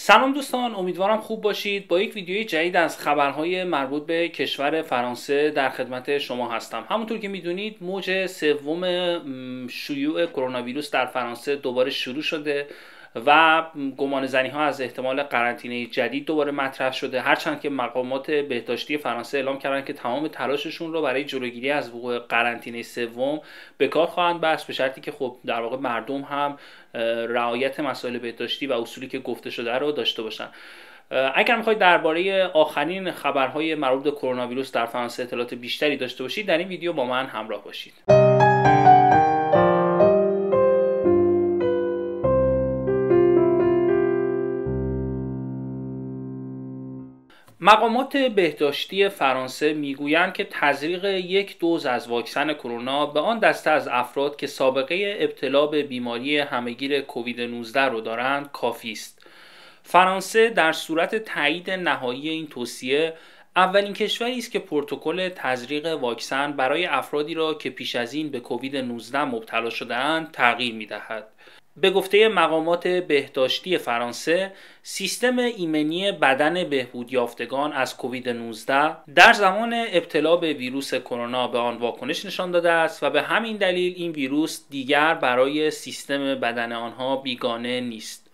سلام دوستان امیدوارم خوب باشید با یک ویدیوی جدید از خبرهای مربوط به کشور فرانسه در خدمت شما هستم همونطور که میدونید موج سوم شیوع کرونا ویروس در فرانسه دوباره شروع شده و گمان زنی ها از احتمال قرنطینه جدید دوباره مطرح شده هرچند که مقامات بهداشتی فرانسه اعلام کردند که تمام تلاششون رو برای جلوگیری از وقوع قرنطینه سوم به کار خواهند بست به شرطی که خب در واقع مردم هم رعایت مسائل بهداشتی و اصولی که گفته شده رو داشته باشن اگر میخواید درباره آخرین خبرهای مربوط به کرونا ویروس در فرانسه اطلاعات بیشتری داشته باشید در این ویدیو با من همراه باشید مقامات بهداشتی فرانسه میگویند که تزریق یک دوز از واکسن کرونا به آن دسته از افراد که سابقه ابتلا به بیماری همگیر کووید 19 رو دارند کافی است. فرانسه در صورت تایید نهایی این توصیه اولین کشوری است که پروتکل تزریق واکسن برای افرادی را که پیش از این به کووید 19 مبتلا شدهاند تغییر دهد، به گفته مقامات بهداشتی فرانسه سیستم ایمنی بدن بهبود یافتگان از کووید 19 در زمان ابتلا به ویروس کرونا به آن واکنش نشان داده است و به همین دلیل این ویروس دیگر برای سیستم بدن آنها بیگانه نیست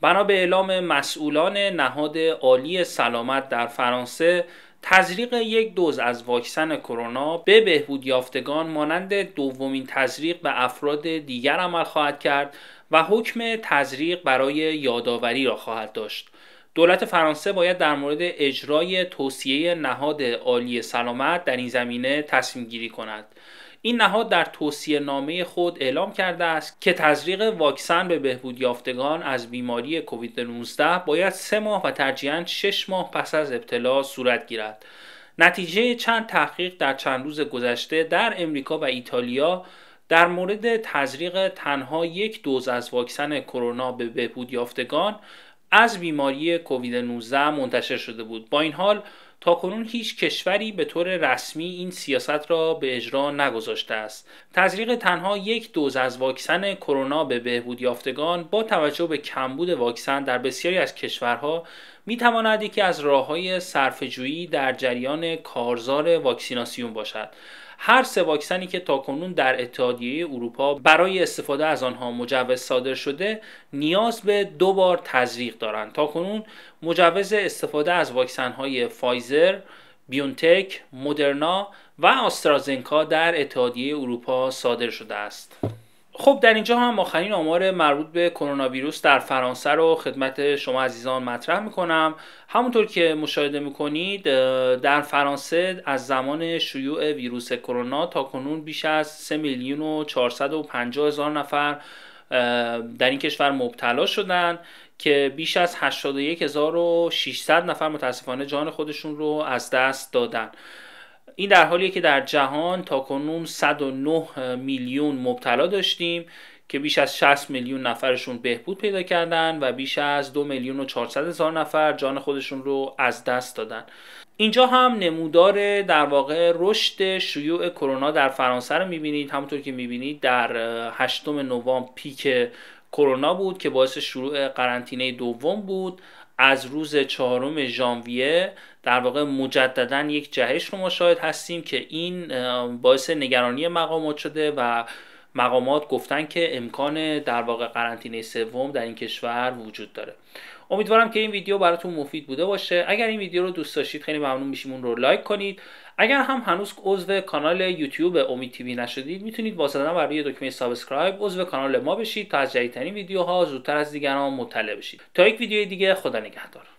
بنا به اعلام مسئولان نهاد عالی سلامت در فرانسه تزریق یک دوز از واکسن کرونا به بهبود یافتگان مانند دومین تزریق به افراد دیگر عمل خواهد کرد و حکم تزریق برای یادآوری را خواهد داشت دولت فرانسه باید در مورد اجرای توصیه نهاد عالی سلامت در این زمینه تصمیم گیری کند این نهاد در توصیه نامه خود اعلام کرده است که تزریق واکسن به بهبود یافتگان از بیماری کووید 19 باید سه ماه و ترجیحاً شش ماه پس از ابتلا صورت گیرد. نتیجه چند تحقیق در چند روز گذشته در امریکا و ایتالیا در مورد تزریق تنها یک دوز از واکسن کرونا به بهبود یافتگان از بیماری کووید 19 منتشر شده بود. با این حال تاکنون هیچ کشوری به طور رسمی این سیاست را به اجرا نگذاشته است تزریق تنها یک دوز از واکسن کرونا به بهبود یافتگان با توجه به کمبود واکسن در بسیاری از کشورها می تواند یکی از راه های در جریان کارزار واکسیناسیون باشد هر سه واکسنی که تاکنون در اتحادیه اروپا برای استفاده از آنها مجوز صادر شده نیاز به دو بار تزریق دارند تاکنون مجوز استفاده از واکسن های فایزر، بیونتک، مدرنا و آسترازنکا در اتحادیه اروپا صادر شده است. خب در اینجا هم آخرین آمار مربوط به کرونا ویروس در فرانسه رو خدمت شما عزیزان مطرح میکنم همونطور که مشاهده میکنید در فرانسه از زمان شیوع ویروس کرونا تا کنون بیش از 3 میلیون و 450 هزار نفر در این کشور مبتلا شدند که بیش از 81600 نفر متاسفانه جان خودشون رو از دست دادن این در حالیه که در جهان تا کنون 109 میلیون مبتلا داشتیم که بیش از 60 میلیون نفرشون بهبود پیدا کردن و بیش از 2 میلیون و 400 هزار نفر جان خودشون رو از دست دادن اینجا هم نمودار در واقع رشد شیوع کرونا در فرانسه رو میبینید همونطور که میبینید در 8 نوامبر پیک کرونا بود که باعث شروع قرنطینه دوم بود از روز چهارم ژانویه در واقع مجددا یک جهش رو مشاهده هستیم که این باعث نگرانی مقامات شده و مقامات گفتن که امکان در واقع قرنطینه سوم در این کشور وجود داره امیدوارم که این ویدیو براتون مفید بوده باشه اگر این ویدیو رو دوست داشتید خیلی ممنون میشیم اون رو لایک کنید اگر هم هنوز عضو کانال یوتیوب امید تیوی نشدید میتونید با زدن بر روی دکمه سابسکرایب عضو کانال ما بشید تا از جدیدترین ویدیوها زودتر از دیگران مطلع بشید تا یک ویدیو دیگه خدا نگهدار